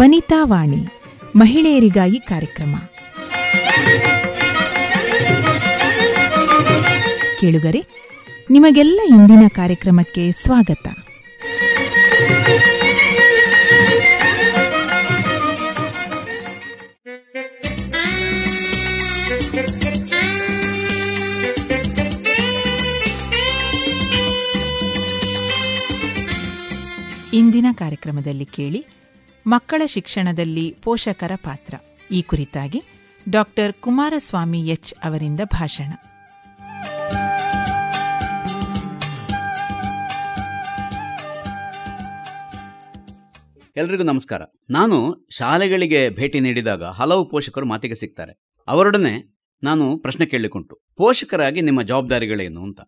ವನಿತಾ ವಾಣಿ ಮಹಿಳೆಯರಿಗಾಗಿ ಕಾರ್ಯಕ್ರಮ ಕೇಳುಗರೆ ನಿಮಗೆಲ್ಲ ಇಂದಿನ ಕಾರ್ಯಕ್ರಮಕ್ಕೆ ಸ್ವಾಗತ ಇಂದಿನ ಕಾರ್ಯಕ್ರಮದಲ್ಲಿ ಕೇಳಿ ಮಕ್ಕಳ ಶಿಕ್ಷಣದಲ್ಲಿ ಪೋಷಕರ ಪಾತ್ರ ಈ ಕುರಿತಾಗಿ ಡಾಕ್ಟರ್ ಕುಮಾರಸ್ವಾಮಿ ಎಚ್ ಅವರಿಂದ ಭಾಷಣ ಎಲ್ರಿಗೂ ನಮಸ್ಕಾರ ನಾನು ಶಾಲೆಗಳಿಗೆ ಭೇಟಿ ನೀಡಿದಾಗ ಹಲವು ಪೋಷಕರು ಮಾತಿಗೆ ಸಿಗ್ತಾರೆ ಅವರೊಡನೆ ನಾನು ಪ್ರಶ್ನೆ ಕೇಳಿಕೊಂಟು ಪೋಷಕರಾಗಿ ನಿಮ್ಮ ಜವಾಬ್ದಾರಿಗಳೇನು ಅಂತ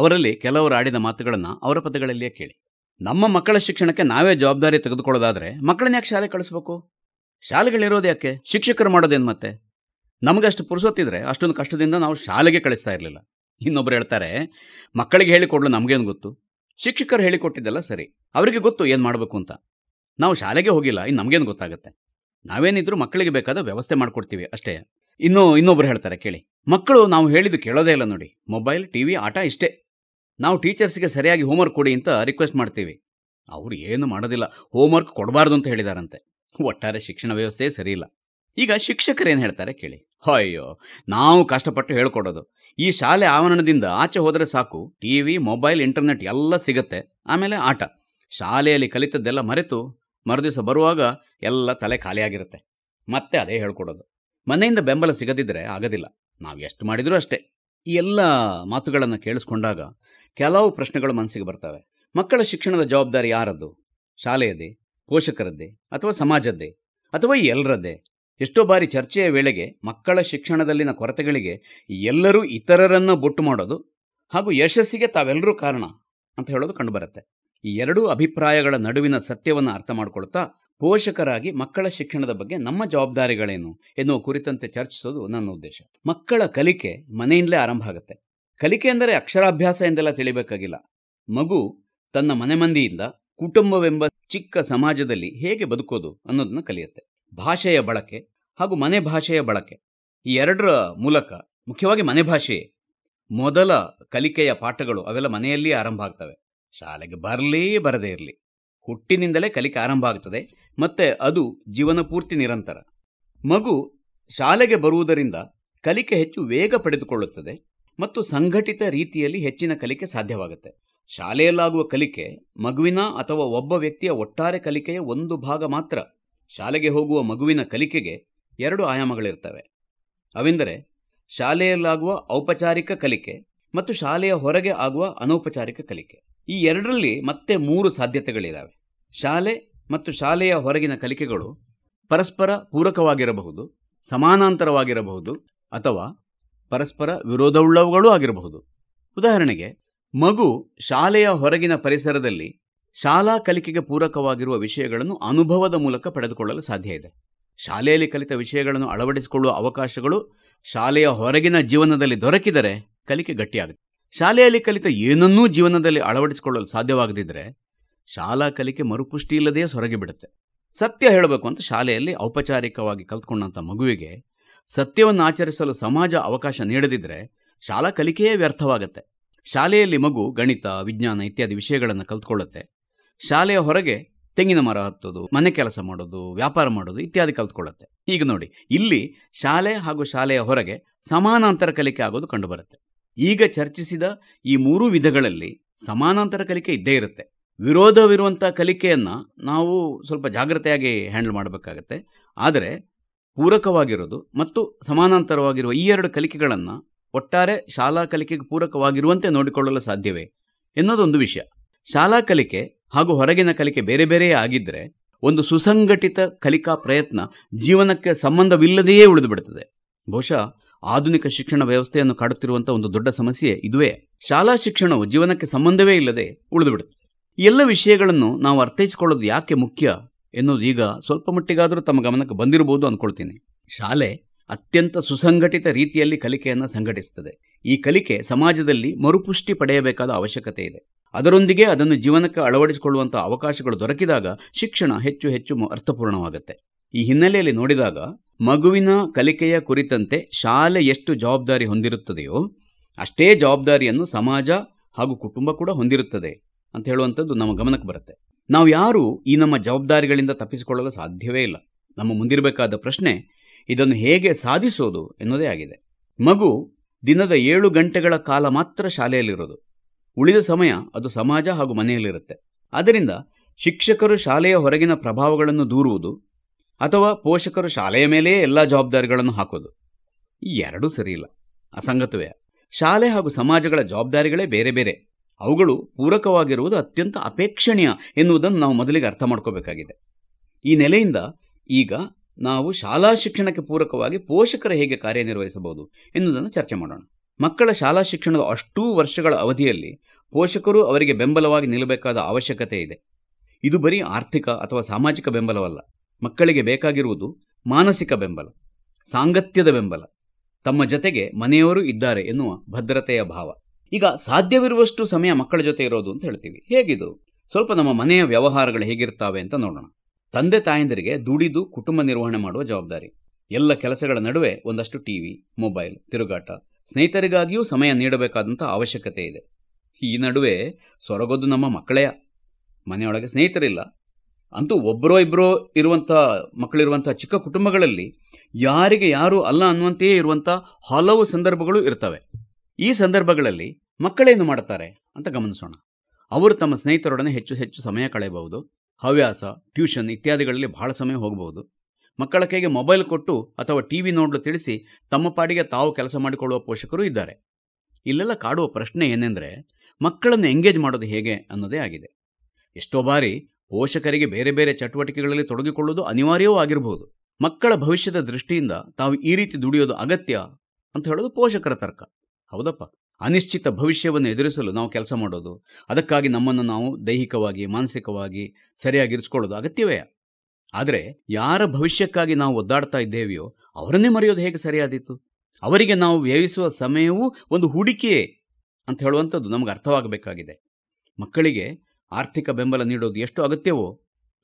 ಅವರಲ್ಲಿ ಕೆಲವರು ಆಡಿದ ಮಾತುಗಳನ್ನು ಅವರ ಪದಗಳಲ್ಲಿಯೇ ಕೇಳಿ ನಮ್ಮ ಮಕ್ಕಳ ಶಿಕ್ಷಣಕ್ಕೆ ನಾವೇ ಜವಾಬ್ದಾರಿ ತೆಗೆದುಕೊಳ್ಳೋದಾದರೆ ಮಕ್ಕಳನ್ನ ಯಾಕೆ ಶಾಲೆ ಕಳಿಸ್ಬೇಕು ಶಾಲೆಗಳಿರೋದು ಯಾಕೆ ಶಿಕ್ಷಕರು ಮಾಡೋದೇನು ಮತ್ತೆ ನಮಗಷ್ಟು ಪುರುಸೊತ್ತಿದ್ರೆ ಅಷ್ಟೊಂದು ಕಷ್ಟದಿಂದ ನಾವು ಶಾಲೆಗೆ ಕಳಿಸ್ತಾ ಇರಲಿಲ್ಲ ಇನ್ನೊಬ್ರು ಹೇಳ್ತಾರೆ ಮಕ್ಕಳಿಗೆ ಹೇಳಿಕೊಡ್ಲು ನಮಗೇನು ಗೊತ್ತು ಶಿಕ್ಷಕರು ಹೇಳಿಕೊಟ್ಟಿದ್ದೆಲ್ಲ ಸರಿ ಅವರಿಗೆ ಗೊತ್ತು ಏನು ಮಾಡಬೇಕು ಅಂತ ನಾವು ಶಾಲೆಗೆ ಹೋಗಿಲ್ಲ ಇನ್ನು ನಮಗೇನು ಗೊತ್ತಾಗುತ್ತೆ ನಾವೇನಿದ್ರು ಮಕ್ಕಳಿಗೆ ಬೇಕಾದ ವ್ಯವಸ್ಥೆ ಮಾಡಿಕೊಡ್ತೀವಿ ಅಷ್ಟೇ ಇನ್ನು ಇನ್ನೊಬ್ರು ಹೇಳ್ತಾರೆ ಕೇಳಿ ಮಕ್ಕಳು ನಾವು ಹೇಳಿದ್ದು ಕೇಳೋದೇ ಇಲ್ಲ ನೋಡಿ ಮೊಬೈಲ್ ಟಿ ವಿ ಆಟ ಇಷ್ಟೇ ನಾವು ಟೀಚರ್ಸ್ಗೆ ಸರಿಯಾಗಿ ಹೋಮ್ವರ್ಕ್ ಕೊಡಿ ಅಂತ ರಿಕ್ವೆಸ್ಟ್ ಮಾಡ್ತೀವಿ ಅವರು ಏನು ಮಾಡೋದಿಲ್ಲ ಹೋಮ್ವರ್ಕ್ ಕೊಡಬಾರ್ದು ಅಂತ ಹೇಳಿದಾರಂತೆ ಒಟ್ಟಾರೆ ಶಿಕ್ಷಣ ವ್ಯವಸ್ಥೆ ಸರಿಯಿಲ್ಲ ಈಗ ಶಿಕ್ಷಕರೇನು ಹೇಳ್ತಾರೆ ಕೇಳಿ ಅಯ್ಯೋ ನಾವು ಕಷ್ಟಪಟ್ಟು ಹೇಳ್ಕೊಡೋದು ಈ ಶಾಲೆ ಆವರಣದಿಂದ ಆಚೆ ಹೋದರೆ ಸಾಕು ಟಿ ವಿ ಮೊಬೈಲ್ ಇಂಟರ್ನೆಟ್ ಎಲ್ಲ ಸಿಗತ್ತೆ ಆಮೇಲೆ ಆಟ ಶಾಲೆಯಲ್ಲಿ ಕಲಿತದ್ದೆಲ್ಲ ಮರೆತು ಮರುದಿವಸ ಬರುವಾಗ ಎಲ್ಲ ತಲೆ ಖಾಲಿಯಾಗಿರುತ್ತೆ ಮತ್ತೆ ಅದೇ ಹೇಳ್ಕೊಡೋದು ಮನೆಯಿಂದ ಬೆಂಬಲ ಸಿಗದಿದ್ದರೆ ಆಗೋದಿಲ್ಲ ನಾವು ಎಷ್ಟು ಮಾಡಿದರೂ ಅಷ್ಟೇ ಈ ಎಲ್ಲ ಮಾತುಗಳನ್ನು ಕೇಳಿಸ್ಕೊಂಡಾಗ ಕೆಲವು ಪ್ರಶ್ನೆಗಳು ಮನಸ್ಸಿಗೆ ಬರ್ತವೆ ಮಕ್ಕಳ ಶಿಕ್ಷಣದ ಜವಾಬ್ದಾರಿ ಯಾರದ್ದು ಶಾಲೆಯದೇ ಪೋಷಕರದ್ದೇ ಅಥವಾ ಸಮಾಜದ್ದೇ ಅಥವಾ ಎಲ್ಲರದ್ದೇ ಎಷ್ಟೋ ಬಾರಿ ಚರ್ಚೆಯ ವೇಳೆಗೆ ಮಕ್ಕಳ ಶಿಕ್ಷಣದಲ್ಲಿನ ಕೊರತೆಗಳಿಗೆ ಎಲ್ಲರೂ ಇತರರನ್ನು ಬೊಟ್ಟು ಮಾಡೋದು ಹಾಗೂ ಯಶಸ್ಸಿಗೆ ತಾವೆಲ್ಲರೂ ಕಾರಣ ಅಂತ ಹೇಳೋದು ಕಂಡುಬರುತ್ತೆ ಈ ಎರಡೂ ಅಭಿಪ್ರಾಯಗಳ ನಡುವಿನ ಸತ್ಯವನ್ನು ಅರ್ಥ ಮಾಡ್ಕೊಳ್ತಾ ಪೋಷಕರಾಗಿ ಮಕ್ಕಳ ಶಿಕ್ಷಣದ ಬಗ್ಗೆ ನಮ್ಮ ಜವಾಬ್ದಾರಿಗಳೇನು ಎನ್ನುವ ಕುರಿತಂತೆ ಚರ್ಚಿಸೋದು ನನ್ನ ಉದ್ದೇಶ ಮಕ್ಕಳ ಕಲಿಕೆ ಮನೆಯಿಂದಲೇ ಆರಂಭ ಆಗುತ್ತೆ ಕಲಿಕೆ ಅಂದರೆ ಅಕ್ಷರಾಭ್ಯಾಸ ಎಂದೆಲ್ಲ ತಿಳಿಬೇಕಾಗಿಲ್ಲ ಮಗು ತನ್ನ ಮನೆ ಮಂದಿಯಿಂದ ಕುಟುಂಬವೆಂಬ ಚಿಕ್ಕ ಸಮಾಜದಲ್ಲಿ ಹೇಗೆ ಬದುಕೋದು ಅನ್ನೋದನ್ನ ಕಲಿಯುತ್ತೆ ಭಾಷೆಯ ಬಳಕೆ ಹಾಗೂ ಮನೆ ಭಾಷೆಯ ಬಳಕೆ ಈ ಎರಡರ ಮೂಲಕ ಮುಖ್ಯವಾಗಿ ಮನೆ ಭಾಷೆಯೇ ಮೊದಲ ಕಲಿಕೆಯ ಪಾಠಗಳು ಅವೆಲ್ಲ ಮನೆಯಲ್ಲಿಯೇ ಆರಂಭ ಆಗ್ತವೆ ಶಾಲೆಗೆ ಬರಲಿ ಬರದೇ ಇರಲಿ ಹುಟ್ಟಿನಿಂದಲೇ ಕಲಿಕೆ ಆರಂಭ ಆಗ್ತದೆ ಮತ್ತು ಅದು ಜೀವನ ಪೂರ್ತಿ ನಿರಂತರ ಮಗು ಶಾಲೆಗೆ ಬರುವುದರಿಂದ ಕಲಿಕೆ ಹೆಚ್ಚು ವೇಗ ಪಡೆದುಕೊಳ್ಳುತ್ತದೆ ಮತ್ತು ಸಂಘಟಿತ ರೀತಿಯಲ್ಲಿ ಹೆಚ್ಚಿನ ಕಲಿಕೆ ಸಾಧ್ಯವಾಗುತ್ತೆ ಶಾಲೆಯಲ್ಲಾಗುವ ಕಲಿಕೆ ಮಗುವಿನ ಅಥವಾ ಒಬ್ಬ ವ್ಯಕ್ತಿಯ ಒಟ್ಟಾರೆ ಕಲಿಕೆಯ ಒಂದು ಭಾಗ ಮಾತ್ರ ಶಾಲೆಗೆ ಹೋಗುವ ಮಗುವಿನ ಕಲಿಕೆಗೆ ಎರಡು ಆಯಾಮಗಳಿರ್ತವೆ ಅವೆಂದರೆ ಶಾಲೆಯಲ್ಲಾಗುವ ಔಪಚಾರಿಕ ಕಲಿಕೆ ಮತ್ತು ಶಾಲೆಯ ಹೊರಗೆ ಆಗುವ ಅನೌಪಚಾರಿಕ ಕಲಿಕೆ ಈ ಎರಡರಲ್ಲಿ ಮತ್ತೆ ಮೂರು ಸಾಧ್ಯತೆಗಳಿದ್ದಾವೆ ಶಾಲೆ ಮತ್ತು ಶಾಲೆಯ ಹೊರಗಿನ ಕಲಿಕೆಗಳು ಪರಸ್ಪರ ಪೂರಕವಾಗಿರಬಹುದು ಸಮಾನಾಂತರವಾಗಿರಬಹುದು ಅಥವಾ ಪರಸ್ಪರ ವಿರೋಧವುಳ್ಳವುಗಳು ಆಗಿರಬಹುದು ಉದಾಹರಣೆಗೆ ಮಗು ಶಾಲೆಯ ಹೊರಗಿನ ಪರಿಸರದಲ್ಲಿ ಶಾಲಾ ಕಲಿಕೆಗೆ ಪೂರಕವಾಗಿರುವ ವಿಷಯಗಳನ್ನು ಅನುಭವದ ಮೂಲಕ ಪಡೆದುಕೊಳ್ಳಲು ಸಾಧ್ಯ ಇದೆ ಶಾಲೆಯಲ್ಲಿ ಕಲಿತ ವಿಷಯಗಳನ್ನು ಅಳವಡಿಸಿಕೊಳ್ಳುವ ಅವಕಾಶಗಳು ಶಾಲೆಯ ಹೊರಗಿನ ಜೀವನದಲ್ಲಿ ದೊರಕಿದರೆ ಕಲಿಕೆ ಗಟ್ಟಿಯಾಗುತ್ತೆ ಶಾಲೆಯಲ್ಲಿ ಕಲಿತ ಏನನ್ನೂ ಜೀವನದಲ್ಲಿ ಅಳವಡಿಸಿಕೊಳ್ಳಲು ಸಾಧ್ಯವಾಗದಿದ್ದರೆ ಶಾಲಾ ಕಲಿಕೆ ಮರುಪುಷ್ಟಿ ಇಲ್ಲದೆಯೇ ಸೊರಗಿ ಬಿಡುತ್ತೆ ಸತ್ಯ ಹೇಳಬೇಕು ಅಂತ ಶಾಲೆಯಲ್ಲಿ ಔಪಚಾರಿಕವಾಗಿ ಕಲ್ತ್ಕೊಂಡಂಥ ಮಗುವಿಗೆ ಸತ್ಯವನ್ನು ಆಚರಿಸಲು ಸಮಾಜ ಅವಕಾಶ ನೀಡದಿದ್ದರೆ ಶಾಲಾ ಕಲಿಕೆಯೇ ವ್ಯರ್ಥವಾಗುತ್ತೆ ಶಾಲೆಯಲ್ಲಿ ಮಗು ಗಣಿತ ವಿಜ್ಞಾನ ಇತ್ಯಾದಿ ವಿಷಯಗಳನ್ನು ಕಲ್ತ್ಕೊಳ್ಳುತ್ತೆ ಶಾಲೆಯ ಹೊರಗೆ ತೆಂಗಿನ ಮರ ಹತ್ತೋದು ಮನೆ ಕೆಲಸ ಮಾಡೋದು ವ್ಯಾಪಾರ ಮಾಡೋದು ಇತ್ಯಾದಿ ಕಲ್ತ್ಕೊಳ್ಳುತ್ತೆ ಈಗ ನೋಡಿ ಇಲ್ಲಿ ಶಾಲೆ ಹಾಗೂ ಶಾಲೆಯ ಹೊರಗೆ ಸಮಾನಾಂತರ ಕಲಿಕೆ ಆಗೋದು ಕಂಡುಬರುತ್ತೆ ಈಗ ಚರ್ಚಿಸಿದ ಈ ಮೂರು ವಿಧಗಳಲ್ಲಿ ಸಮಾನಾಂತರ ಕಲಿಕೆ ಇದ್ದೇ ಇರುತ್ತೆ ವಿರೋಧವಿರುವಂಥ ಕಲಿಕೆಯನ್ನ ನಾವು ಸ್ವಲ್ಪ ಜಾಗ್ರತೆಯಾಗಿ ಹ್ಯಾಂಡಲ್ ಮಾಡಬೇಕಾಗತ್ತೆ ಆದರೆ ಪೂರಕವಾಗಿರೋದು ಮತ್ತು ಸಮಾನಾಂತರವಾಗಿರುವ ಈ ಎರಡು ಕಲಿಕೆಗಳನ್ನು ಒಟ್ಟಾರೆ ಶಾಲಾ ಕಲಿಕೆಗೆ ಪೂರಕವಾಗಿರುವಂತೆ ನೋಡಿಕೊಳ್ಳಲು ಸಾಧ್ಯವೇ ಎನ್ನೋದೊಂದು ವಿಷಯ ಶಾಲಾ ಕಲಿಕೆ ಹಾಗೂ ಹೊರಗಿನ ಕಲಿಕೆ ಬೇರೆ ಬೇರೆಯೇ ಆಗಿದ್ದರೆ ಒಂದು ಸುಸಂಘಟಿತ ಕಲಿಕಾ ಪ್ರಯತ್ನ ಜೀವನಕ್ಕೆ ಸಂಬಂಧವಿಲ್ಲದೆಯೇ ಉಳಿದುಬಿಡುತ್ತದೆ ಬಹುಶಃ ಆಧುನಿಕ ಶಿಕ್ಷಣ ವ್ಯವಸ್ಥೆಯನ್ನು ಕಾಡುತ್ತಿರುವಂತಹ ಒಂದು ದೊಡ್ಡ ಸಮಸ್ಯೆ ಇದುವೇ ಶಾಲಾ ಶಿಕ್ಷಣವು ಜೀವನಕ್ಕೆ ಸಂಬಂಧವೇ ಇಲ್ಲದೆ ಉಳಿದುಬಿಡುತ್ತೆ ಎಲ್ಲ ವಿಷಯಗಳನ್ನು ನಾವು ಅರ್ಥೈಸಿಕೊಳ್ಳೋದು ಯಾಕೆ ಮುಖ್ಯ ಎನ್ನುವುದು ಈಗ ಸ್ವಲ್ಪ ಮಟ್ಟಿಗಾದರೂ ತಮ್ಮ ಗಮನಕ್ಕೆ ಬಂದಿರಬಹುದು ಅನ್ಕೊಳ್ತೀನಿ ಶಾಲೆ ಅತ್ಯಂತ ಸುಸಂಘಟಿತ ರೀತಿಯಲ್ಲಿ ಕಲಿಕೆಯನ್ನು ಸಂಘಟಿಸುತ್ತದೆ ಈ ಕಲಿಕೆ ಸಮಾಜದಲ್ಲಿ ಮರುಪುಷ್ಟಿ ಪಡೆಯಬೇಕಾದ ಅವಶ್ಯಕತೆ ಇದೆ ಅದರೊಂದಿಗೆ ಅದನ್ನು ಜೀವನಕ್ಕೆ ಅಳವಡಿಸಿಕೊಳ್ಳುವಂತಹ ಅವಕಾಶಗಳು ದೊರಕಿದಾಗ ಶಿಕ್ಷಣ ಹೆಚ್ಚು ಹೆಚ್ಚು ಅರ್ಥಪೂರ್ಣವಾಗುತ್ತೆ ಈ ಹಿನ್ನೆಲೆಯಲ್ಲಿ ನೋಡಿದಾಗ ಮಗುವಿನ ಕಲಿಕೆಯ ಕುರಿತಂತೆ ಶಾಲೆ ಎಷ್ಟು ಜವಾಬ್ದಾರಿ ಹೊಂದಿರುತ್ತದೆಯೋ ಅಷ್ಟೇ ಜವಾಬ್ದಾರಿಯನ್ನು ಸಮಾಜ ಹಾಗೂ ಕುಟುಂಬ ಕೂಡ ಹೊಂದಿರುತ್ತದೆ ಅಂತ ಹೇಳುವಂಥದ್ದು ನಮ್ಮ ಗಮನಕ್ಕೆ ಬರುತ್ತೆ ನಾವು ಯಾರೂ ಈ ನಮ್ಮ ಜವಾಬ್ದಾರಿಗಳಿಂದ ತಪ್ಪಿಸಿಕೊಳ್ಳಲು ಸಾಧ್ಯವೇ ಇಲ್ಲ ನಮ್ಮ ಮುಂದಿರಬೇಕಾದ ಪ್ರಶ್ನೆ ಇದನ್ನು ಹೇಗೆ ಸಾಧಿಸೋದು ಎನ್ನುವುದೇ ಆಗಿದೆ ಮಗು ದಿನದ ಏಳು ಗಂಟೆಗಳ ಕಾಲ ಮಾತ್ರ ಶಾಲೆಯಲ್ಲಿರೋದು ಉಳಿದ ಸಮಯ ಅದು ಸಮಾಜ ಹಾಗೂ ಮನೆಯಲ್ಲಿರುತ್ತೆ ಆದ್ದರಿಂದ ಶಿಕ್ಷಕರು ಶಾಲೆಯ ಹೊರಗಿನ ಪ್ರಭಾವಗಳನ್ನು ದೂರುವುದು ಅಥವಾ ಪೋಷಕರು ಶಾಲೆಯ ಮೇಲೆಯೇ ಎಲ್ಲ ಜವಾಬ್ದಾರಿಗಳನ್ನು ಹಾಕೋದು ಈ ಎರಡೂ ಸರಿಯಿಲ್ಲ ಅಸಂಗತವೇ ಶಾಲೆ ಹಾಗೂ ಸಮಾಜಗಳ ಜವಾಬ್ದಾರಿಗಳೇ ಬೇರೆ ಬೇರೆ ಅವುಗಳು ಪೂರಕವಾಗಿರುವುದು ಅತ್ಯಂತ ಅಪೇಕ್ಷಣೀಯ ಎನ್ನುವುದನ್ನು ನಾವು ಮೊದಲಿಗೆ ಅರ್ಥ ಮಾಡ್ಕೋಬೇಕಾಗಿದೆ ಈ ನೆಲೆಯಿಂದ ಈಗ ನಾವು ಶಾಲಾ ಶಿಕ್ಷಣಕ್ಕೆ ಪೂರಕವಾಗಿ ಪೋಷಕರು ಹೇಗೆ ಕಾರ್ಯನಿರ್ವಹಿಸಬಹುದು ಎನ್ನುವುದನ್ನು ಚರ್ಚೆ ಮಾಡೋಣ ಮಕ್ಕಳ ಶಾಲಾ ಶಿಕ್ಷಣದ ಅಷ್ಟೂ ವರ್ಷಗಳ ಅವಧಿಯಲ್ಲಿ ಪೋಷಕರು ಅವರಿಗೆ ಬೆಂಬಲವಾಗಿ ನಿಲ್ಲಬೇಕಾದ ಅವಶ್ಯಕತೆ ಇದೆ ಇದು ಬರೀ ಆರ್ಥಿಕ ಅಥವಾ ಸಾಮಾಜಿಕ ಬೆಂಬಲವಲ್ಲ ಮಕ್ಕಳಿಗೆ ಬೇಕಾಗಿರುವುದು ಮಾನಸಿಕ ಬೆಂಬಲ ಸಾಂಗತ್ಯದ ಬೆಂಬಲ ತಮ್ಮ ಜೊತೆಗೆ ಮನೆಯವರು ಇದ್ದಾರೆ ಎನ್ನುವ ಭದ್ರತೆಯ ಭಾವ ಈಗ ಸಾಧ್ಯವಿರುವಷ್ಟು ಸಮಯ ಮಕ್ಕಳ ಜೊತೆ ಇರೋದು ಅಂತ ಹೇಳ್ತೀವಿ ಹೇಗಿದು ಸ್ವಲ್ಪ ನಮ್ಮ ಮನೆಯ ವ್ಯವಹಾರಗಳು ಹೇಗಿರ್ತಾವೆ ಅಂತ ನೋಡೋಣ ತಂದೆ ತಾಯಂದರಿಗೆ ದುಡಿದು ಕುಟುಂಬ ನಿರ್ವಹಣೆ ಮಾಡುವ ಜವಾಬ್ದಾರಿ ಎಲ್ಲ ಕೆಲಸಗಳ ನಡುವೆ ಒಂದಷ್ಟು ಟಿವಿ ಮೊಬೈಲ್ ತಿರುಗಾಟ ಸ್ನೇಹಿತರಿಗಾಗಿಯೂ ಸಮಯ ನೀಡಬೇಕಾದಂಥ ಅವಶ್ಯಕತೆ ಇದೆ ಈ ನಡುವೆ ಸೊರಗೋದು ನಮ್ಮ ಮಕ್ಕಳೇ ಮನೆಯೊಳಗೆ ಸ್ನೇಹಿತರಿಲ್ಲ ಅಂತೂ ಒಬ್ಬರೋ ಇಬ್ಬರೋ ಇರುವಂಥ ಮಕ್ಕಳಿರುವಂಥ ಚಿಕ್ಕ ಕುಟುಂಬಗಳಲ್ಲಿ ಯಾರಿಗೆ ಯಾರು ಅಲ್ಲ ಅನ್ನುವಂತೆಯೇ ಇರುವಂಥ ಹಲವು ಸಂದರ್ಭಗಳು ಇರ್ತವೆ ಈ ಸಂದರ್ಭಗಳಲ್ಲಿ ಮಕ್ಕಳೇನು ಮಾಡ್ತಾರೆ ಅಂತ ಗಮನಿಸೋಣ ಅವರು ತಮ್ಮ ಸ್ನೇಹಿತರೊಡನೆ ಹೆಚ್ಚು ಹೆಚ್ಚು ಸಮಯ ಕಳೆಯಬಹುದು ಹವ್ಯಾಸ ಟ್ಯೂಷನ್ ಇತ್ಯಾದಿಗಳಲ್ಲಿ ಬಹಳ ಸಮಯ ಹೋಗಬಹುದು ಮಕ್ಕಳ ಕೈಗೆ ಮೊಬೈಲ್ ಕೊಟ್ಟು ಅಥವಾ ಟಿ ವಿ ನೋಡಲು ತಿಳಿಸಿ ತಮ್ಮ ಪಾಡಿಗೆ ತಾವು ಕೆಲಸ ಮಾಡಿಕೊಳ್ಳುವ ಪೋಷಕರು ಇದ್ದಾರೆ ಇಲ್ಲೆಲ್ಲ ಕಾಡುವ ಪ್ರಶ್ನೆ ಏನೆಂದರೆ ಮಕ್ಕಳನ್ನು ಎಂಗೇಜ್ ಮಾಡೋದು ಹೇಗೆ ಅನ್ನೋದೇ ಆಗಿದೆ ಎಷ್ಟೋ ಬಾರಿ ಪೋಷಕರಿಗೆ ಬೇರೆ ಬೇರೆ ಚಟುವಟಿಕೆಗಳಲ್ಲಿ ತೊಡಗಿಕೊಳ್ಳುವುದು ಅನಿವಾರ್ಯವೂ ಆಗಿರಬಹುದು ಮಕ್ಕಳ ಭವಿಷ್ಯದ ದೃಷ್ಟಿಯಿಂದ ತಾವು ಈ ರೀತಿ ದುಡಿಯೋದು ಅಗತ್ಯ ಅಂತ ಹೇಳೋದು ಪೋಷಕರ ತರ್ಕ ಹೌದಪ್ಪ ಅನಿಶ್ಚಿತ ಭವಿಷ್ಯವನ್ನು ಎದುರಿಸಲು ನಾವು ಕೆಲಸ ಮಾಡೋದು ಅದಕ್ಕಾಗಿ ನಮ್ಮನ್ನು ನಾವು ದೈಹಿಕವಾಗಿ ಮಾನಸಿಕವಾಗಿ ಸರಿಯಾಗಿರಿಸ್ಕೊಳ್ಳೋದು ಅಗತ್ಯವೇ ಆದರೆ ಯಾರ ಭವಿಷ್ಯಕ್ಕಾಗಿ ನಾವು ಒದ್ದಾಡ್ತಾ ಇದ್ದೇವೆಯೋ ಅವರನ್ನೇ ಮರೆಯೋದು ಹೇಗೆ ಸರಿಯಾದೀತು ಅವರಿಗೆ ನಾವು ವ್ಯಯಿಸುವ ಸಮಯವೂ ಒಂದು ಹೂಡಿಕೆಯೇ ಅಂತ ಹೇಳುವಂಥದ್ದು ನಮಗೆ ಅರ್ಥವಾಗಬೇಕಾಗಿದೆ ಮಕ್ಕಳಿಗೆ ಆರ್ಥಿಕ ಬೆಂಬಲ ನೀಡೋದು ಎಷ್ಟು ಅಗತ್ಯವೋ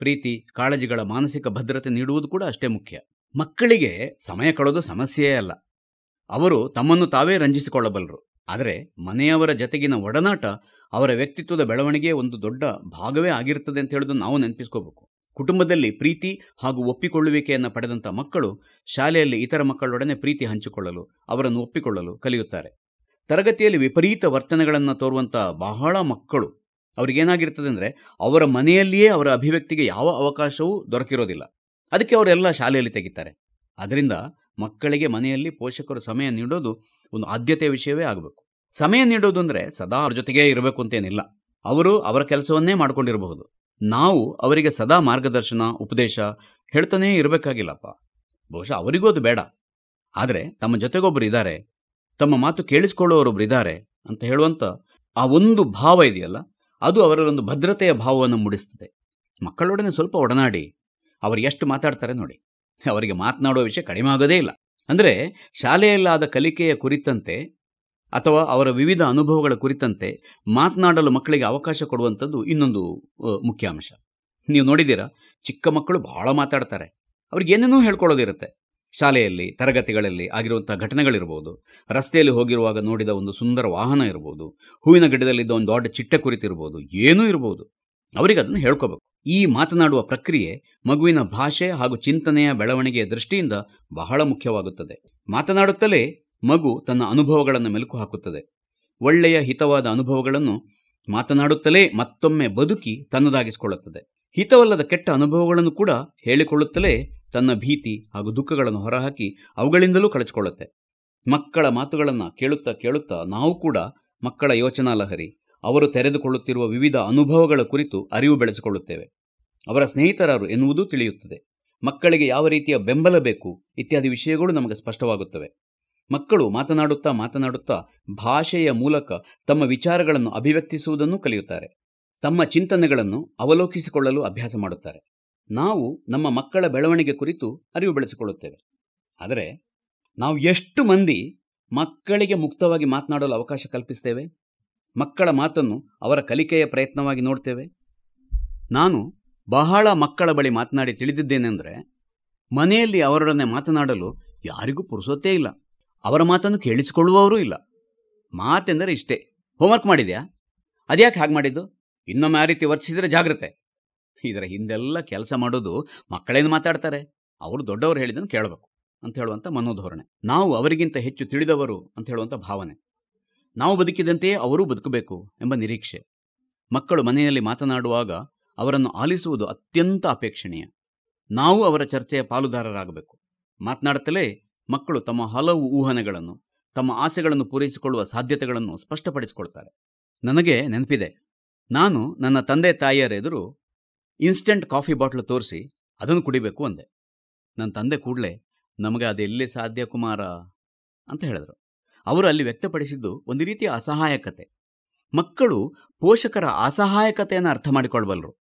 ಪ್ರೀತಿ ಕಾಳಜಿಗಳ ಮಾನಸಿಕ ಭದ್ರತೆ ನೀಡುವುದು ಕೂಡ ಅಷ್ಟೇ ಮುಖ್ಯ ಮಕ್ಕಳಿಗೆ ಸಮಯ ಕಳೆದು ಸಮಸ್ಯೆಯೇ ಅಲ್ಲ ಅವರು ತಮ್ಮನ್ನು ತಾವೇ ರಂಜಿಸಿಕೊಳ್ಳಬಲ್ಲರು ಆದರೆ ಮನೆಯವರ ಜತೆಗಿನ ಒಡನಾಟ ಅವರ ವ್ಯಕ್ತಿತ್ವದ ಬೆಳವಣಿಗೆ ಒಂದು ದೊಡ್ಡ ಭಾಗವೇ ಆಗಿರುತ್ತದೆ ಅಂತ ಹೇಳೋದು ನಾವು ನೆನಪಿಸ್ಕೋಬೇಕು ಕುಟುಂಬದಲ್ಲಿ ಪ್ರೀತಿ ಹಾಗೂ ಒಪ್ಪಿಕೊಳ್ಳುವಿಕೆಯನ್ನು ಪಡೆದಂಥ ಮಕ್ಕಳು ಶಾಲೆಯಲ್ಲಿ ಇತರ ಮಕ್ಕಳೊಡನೆ ಪ್ರೀತಿ ಹಂಚಿಕೊಳ್ಳಲು ಅವರನ್ನು ಒಪ್ಪಿಕೊಳ್ಳಲು ಕಲಿಯುತ್ತಾರೆ ತರಗತಿಯಲ್ಲಿ ವಿಪರೀತ ವರ್ತನೆಗಳನ್ನು ತೋರುವಂಥ ಬಹಳ ಮಕ್ಕಳು ಅವ್ರಿಗೇನಾಗಿರ್ತದೆ ಅಂದರೆ ಅವರ ಮನೆಯಲ್ಲಿಯೇ ಅವರ ಅಭಿವ್ಯಕ್ತಿಗೆ ಯಾವ ಅವಕಾಶವೂ ದೊರಕಿರೋದಿಲ್ಲ ಅದಕ್ಕೆ ಅವರೆಲ್ಲ ಶಾಲೆಯಲ್ಲಿ ತೆಗಿತಾರೆ ಅದರಿಂದ ಮಕ್ಕಳಿಗೆ ಮನೆಯಲ್ಲಿ ಪೋಷಕರು ಸಮಯ ನೀಡೋದು ಒಂದು ಆದ್ಯತೆಯ ವಿಷಯವೇ ಆಗಬೇಕು ಸಮಯ ನೀಡೋದು ಅಂದರೆ ಸದಾ ಅವ್ರ ಜೊತೆಗೇ ಇರಬೇಕು ಅಂತೇನಿಲ್ಲ ಅವರು ಅವರ ಕೆಲಸವನ್ನೇ ಮಾಡಿಕೊಂಡಿರಬಹುದು ನಾವು ಅವರಿಗೆ ಸದಾ ಮಾರ್ಗದರ್ಶನ ಉಪದೇಶ ಹೇಳ್ತಾನೇ ಇರಬೇಕಾಗಿಲ್ಲಪ್ಪ ಬಹುಶಃ ಅವರಿಗೂ ಅದು ಬೇಡ ಆದರೆ ತಮ್ಮ ಜೊತೆಗೊಬ್ಬರು ಇದ್ದಾರೆ ತಮ್ಮ ಮಾತು ಕೇಳಿಸ್ಕೊಳ್ಳೋರೊಬ್ಬರು ಇದ್ದಾರೆ ಅಂತ ಹೇಳುವಂಥ ಆ ಒಂದು ಭಾವ ಇದೆಯಲ್ಲ ಅದು ಅವರಲ್ಲೊಂದು ಭದ್ರತೆಯ ಭಾವವನ್ನು ಮೂಡಿಸ್ತದೆ ಮಕ್ಕಳೊಡನೆ ಸ್ವಲ್ಪ ಒಡನಾಡಿ ಅವರು ಎಷ್ಟು ಮಾತಾಡ್ತಾರೆ ನೋಡಿ ಅವರಿಗೆ ಮಾತನಾಡುವ ವಿಷಯ ಕಡಿಮೆ ಆಗೋದೇ ಇಲ್ಲ ಅಂದರೆ ಶಾಲೆಯಲ್ಲಾದ ಕಲಿಕೆಯ ಕುರಿತಂತೆ ಅಥವಾ ಅವರ ವಿವಿಧ ಅನುಭವಗಳ ಕುರಿತಂತೆ ಮಾತನಾಡಲು ಮಕ್ಕಳಿಗೆ ಅವಕಾಶ ಕೊಡುವಂಥದ್ದು ಇನ್ನೊಂದು ಮುಖ್ಯಾಂಶ ನೀವು ನೋಡಿದ್ದೀರಾ ಚಿಕ್ಕ ಮಕ್ಕಳು ಭಾಳ ಮಾತಾಡ್ತಾರೆ ಅವ್ರಿಗೆ ಏನೇನೋ ಹೇಳ್ಕೊಳ್ಳೋದಿರುತ್ತೆ ಶಾಲೆಯಲ್ಲಿ ತರಗತಿಗಳಲ್ಲಿ ಆಗಿರುವಂಥ ಘಟನೆಗಳಿರ್ಬೋದು ರಸ್ತೆಯಲ್ಲಿ ಹೋಗಿರುವಾಗ ನೋಡಿದ ಒಂದು ಸುಂದರ ವಾಹನ ಇರ್ಬೋದು ಹೂವಿನ ಗಿಡದಲ್ಲಿದ್ದ ಒಂದು ದೊಡ್ಡ ಚಿಟ್ಟೆ ಕುರಿತಿರ್ಬೋದು ಏನೂ ಇರ್ಬೋದು ಅವರಿಗೆ ಅದನ್ನು ಹೇಳ್ಕೋಬೇಕು ಈ ಮಾತನಾಡುವ ಪ್ರಕ್ರಿಯೆ ಮಗುವಿನ ಭಾಷೆ ಹಾಗೂ ಚಿಂತನೆಯ ಬೆಳವಣಿಗೆಯ ದೃಷ್ಟಿಯಿಂದ ಬಹಳ ಮುಖ್ಯವಾಗುತ್ತದೆ ಮಾತನಾಡುತ್ತಲೇ ಮಗು ತನ್ನ ಅನುಭವಗಳನ್ನು ಮೆಲುಕು ಹಾಕುತ್ತದೆ ಒಳ್ಳೆಯ ಹಿತವಾದ ಅನುಭವಗಳನ್ನು ಮಾತನಾಡುತ್ತಲೇ ಮತ್ತೊಮ್ಮೆ ಬದುಕಿ ತನ್ನದಾಗಿಸಿಕೊಳ್ಳುತ್ತದೆ ಹಿತವಲ್ಲದ ಕೆಟ್ಟ ಅನುಭವಗಳನ್ನು ಕೂಡ ಹೇಳಿಕೊಳ್ಳುತ್ತಲೇ ತನ್ನ ಭೀತಿ ಹಾಗೂ ದುಃಖಗಳನ್ನು ಹೊರಹಾಕಿ ಅವುಗಳಿಂದಲೂ ಕಳಚಿಕೊಳ್ಳುತ್ತೆ ಮಕ್ಕಳ ಮಾತುಗಳನ್ನು ಕೇಳುತ್ತಾ ಕೇಳುತ್ತಾ ನಾವು ಕೂಡ ಮಕ್ಕಳ ಯೋಚನಾ ಲಹರಿ ಅವರು ತೆರೆದುಕೊಳ್ಳುತ್ತಿರುವ ವಿವಿಧ ಅನುಭವಗಳ ಕುರಿತು ಅರಿವು ಬೆಳೆಸಿಕೊಳ್ಳುತ್ತೇವೆ ಅವರ ಸ್ನೇಹಿತರಾರು ಎನ್ನುವುದು ತಿಳಿಯುತ್ತದೆ ಮಕ್ಕಳಿಗೆ ಯಾವ ರೀತಿಯ ಬೆಂಬಲ ಬೇಕು ಇತ್ಯಾದಿ ವಿಷಯಗಳು ನಮಗೆ ಸ್ಪಷ್ಟವಾಗುತ್ತವೆ ಮಕ್ಕಳು ಮಾತನಾಡುತ್ತಾ ಮಾತನಾಡುತ್ತಾ ಭಾಷೆಯ ಮೂಲಕ ತಮ್ಮ ವಿಚಾರಗಳನ್ನು ಅಭಿವ್ಯಕ್ತಿಸುವುದನ್ನು ಕಲಿಯುತ್ತಾರೆ ತಮ್ಮ ಚಿಂತನೆಗಳನ್ನು ಅವಲೋಕಿಸಿಕೊಳ್ಳಲು ಅಭ್ಯಾಸ ಮಾಡುತ್ತಾರೆ ನಾವು ನಮ್ಮ ಮಕ್ಕಳ ಬೆಳವಣಿಗೆ ಕುರಿತು ಅರಿವು ಬೆಳೆಸಿಕೊಳ್ಳುತ್ತೇವೆ ಆದರೆ ನಾವು ಎಷ್ಟು ಮಂದಿ ಮಕ್ಕಳಿಗೆ ಮುಕ್ತವಾಗಿ ಮಾತನಾಡಲು ಅವಕಾಶ ಕಲ್ಪಿಸ್ತೇವೆ ಮಕ್ಕಳ ಮಾತನ್ನು ಅವರ ಕಲಿಕೆಯ ಪ್ರಯತ್ನವಾಗಿ ನೋಡ್ತೇವೆ ನಾನು ಬಹಳ ಮಕ್ಕಳ ಬಳಿ ಮಾತನಾಡಿ ತಿಳಿದಿದ್ದೇನೆಂದರೆ ಮನೆಯಲ್ಲಿ ಅವರೊಡನೆ ಮಾತನಾಡಲು ಯಾರಿಗೂ ಪುರುಸೊತ್ತೇ ಇಲ್ಲ ಅವರ ಮಾತನ್ನು ಕೇಳಿಸಿಕೊಳ್ಳುವವರೂ ಇಲ್ಲ ಮಾತೆಂದರೆ ಇಷ್ಟೇ ಹೋಮ್ವರ್ಕ್ ಮಾಡಿದ್ಯಾ ಅದ್ಯಾಕೆ ಹಾಗೆ ಮಾಡಿದ್ದು ಇನ್ನೊಮ್ಮೆ ಆ ರೀತಿ ವರ್ತಿಸಿದರೆ ಜಾಗ್ರತೆ ಇದರ ಹಿಂದೆಲ್ಲ ಕೆಲಸ ಮಾಡೋದು ಮಕ್ಕಳೇನು ಮಾತಾಡ್ತಾರೆ ಅವರು ದೊಡ್ಡವರು ಹೇಳಿದ್ದನ್ನು ಕೇಳಬೇಕು ಅಂತ ಹೇಳುವಂಥ ಮನೋಧೋರಣೆ ನಾವು ಅವರಿಗಿಂತ ಹೆಚ್ಚು ತಿಳಿದವರು ಅಂತ ಹೇಳುವಂಥ ಭಾವನೆ ನಾವು ಬದುಕಿದಂತೆಯೇ ಅವರೂ ಬದುಕಬೇಕು ಎಂಬ ನಿರೀಕ್ಷೆ ಮಕ್ಕಳು ಮನೆಯಲ್ಲಿ ಮಾತನಾಡುವಾಗ ಅವರನ್ನು ಆಲಿಸುವುದು ಅತ್ಯಂತ ಅಪೇಕ್ಷಣೀಯ ನಾವು ಅವರ ಚರ್ಚೆಯ ಪಾಲುದಾರರಾಗಬೇಕು ಮಾತನಾಡುತ್ತಲೇ ಮಕ್ಕಳು ತಮ್ಮ ಹಲವು ಊಹನೆಗಳನ್ನು ತಮ್ಮ ಆಸೆಗಳನ್ನು ಪೂರೈಸಿಕೊಳ್ಳುವ ಸಾಧ್ಯತೆಗಳನ್ನು ಸ್ಪಷ್ಟಪಡಿಸಿಕೊಳ್ತಾರೆ ನನಗೆ ನೆನಪಿದೆ ನಾನು ನನ್ನ ತಂದೆ ತಾಯಿಯರೆದುರು ಇನ್ಸ್ಟೆಂಟ್ ಕಾಫಿ ಬಾಟ್ಲು ತೋರಿಸಿ ಅದನ್ನು ಕುಡಿಬೇಕು ಅಂದೆ ನನ್ನ ತಂದೆ ಕೂಡಲೇ ನಮಗೆ ಅದೆಲ್ಲಿ ಸಾಧ್ಯ ಕುಮಾರ ಅಂತ ಹೇಳಿದರು ಅವರು ಅಲ್ಲಿ ವ್ಯಕ್ತಪಡಿಸಿದ್ದು ಒಂದು ರೀತಿಯ ಅಸಹಾಯಕತೆ ಮಕ್ಕಳು ಪೋಷಕರ ಅಸಹಾಯಕತೆಯನ್ನು ಅರ್ಥ ಮಾಡಿಕೊಳ್ಬಲ್ಲರು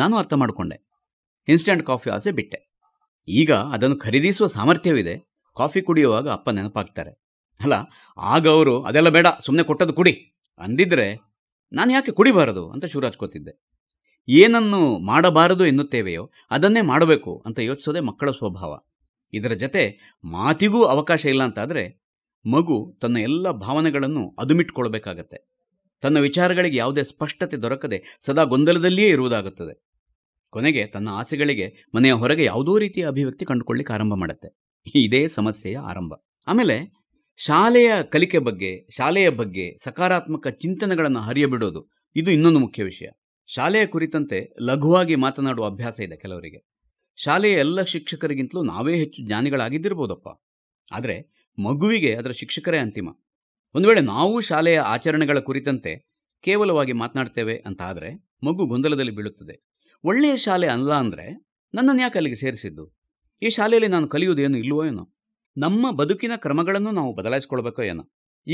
ನಾನು ಅರ್ಥ ಮಾಡಿಕೊಂಡೆ ಇನ್ಸ್ಟೆಂಟ್ ಕಾಫಿ ಆಸೆ ಬಿಟ್ಟೆ ಈಗ ಅದನ್ನು ಖರೀದಿಸುವ ಸಾಮರ್ಥ್ಯವಿದೆ ಕಾಫಿ ಕುಡಿಯುವಾಗ ಅಪ್ಪ ನೆನಪಾಗ್ತಾರೆ ಅಲ್ಲ ಆಗ ಅವರು ಅದೆಲ್ಲ ಬೇಡ ಸುಮ್ಮನೆ ಕೊಟ್ಟದ್ದು ಕುಡಿ ಅಂದಿದ್ರೆ ನಾನು ಯಾಕೆ ಕುಡಿಬಾರದು ಅಂತ ಶಿವರಾಜ್ ಹಚ್ಕೋತಿದ್ದೆ ಏನನ್ನು ಮಾಡಬಾರದು ಎನ್ನುತ್ತೇವೆಯೋ ಅದನ್ನೇ ಮಾಡಬೇಕು ಅಂತ ಯೋಚಿಸೋದೇ ಮಕ್ಕಳ ಸ್ವಭಾವ ಇದರ ಜೊತೆ ಮಾತಿಗೂ ಅವಕಾಶ ಇಲ್ಲ ಅಂತಾದರೆ ಮಗು ತನ್ನ ಎಲ್ಲ ಭಾವನೆಗಳನ್ನು ಅದುಮಿಟ್ಕೊಳ್ಬೇಕಾಗತ್ತೆ ತನ್ನ ವಿಚಾರಗಳಿಗೆ ಯಾವುದೇ ಸ್ಪಷ್ಟತೆ ದೊರಕದೆ ಸದಾ ಗೊಂದಲದಲ್ಲಿಯೇ ಇರುವುದಾಗುತ್ತದೆ ಕೊನೆಗೆ ತನ್ನ ಆಸೆಗಳಿಗೆ ಮನೆಯ ಹೊರಗೆ ಯಾವುದೋ ರೀತಿಯ ಅಭಿವ್ಯಕ್ತಿ ಕಂಡುಕೊಳ್ಳಿಕ್ಕೆ ಆರಂಭ ಮಾಡುತ್ತೆ ಇದೇ ಸಮಸ್ಯೆಯ ಆರಂಭ ಆಮೇಲೆ ಶಾಲೆಯ ಕಲಿಕೆ ಬಗ್ಗೆ ಶಾಲೆಯ ಬಗ್ಗೆ ಸಕಾರಾತ್ಮಕ ಚಿಂತನೆಗಳನ್ನು ಹರಿಯಬಿಡೋದು ಇದು ಇನ್ನೊಂದು ಮುಖ್ಯ ವಿಷಯ ಶಾಲೆಯ ಕುರಿತಂತೆ ಲಘುವಾಗಿ ಮಾತನಾಡುವ ಅಭ್ಯಾಸ ಇದೆ ಕೆಲವರಿಗೆ ಶಾಲೆಯ ಎಲ್ಲ ಶಿಕ್ಷಕರಿಗಿಂತಲೂ ನಾವೇ ಹೆಚ್ಚು ಜ್ಞಾನಿಗಳಾಗಿದ್ದಿರ್ಬೋದಪ್ಪ ಆದರೆ ಮಗುವಿಗೆ ಅದರ ಶಿಕ್ಷಕರೇ ಅಂತಿಮ ಒಂದು ವೇಳೆ ನಾವು ಶಾಲೆಯ ಆಚರಣೆಗಳ ಕುರಿತಂತೆ ಕೇವಲವಾಗಿ ಮಾತನಾಡ್ತೇವೆ ಅಂತ ಆದರೆ ಮಗು ಗೊಂದಲದಲ್ಲಿ ಬೀಳುತ್ತದೆ ಒಳ್ಳೆಯ ಶಾಲೆ ಅಲ್ಲ ಅಂದರೆ ನನ್ನನ್ನು ಯಾಕೆ ಅಲ್ಲಿಗೆ ಸೇರಿಸಿದ್ದು ಈ ಶಾಲೆಯಲ್ಲಿ ನಾನು ಕಲಿಯುವುದೇನು ಇಲ್ಲವೋ ಏನೋ ನಮ್ಮ ಬದುಕಿನ ಕ್ರಮಗಳನ್ನು ನಾವು ಬದಲಾಯಿಸ್ಕೊಳ್ಬೇಕೋ ಏನೋ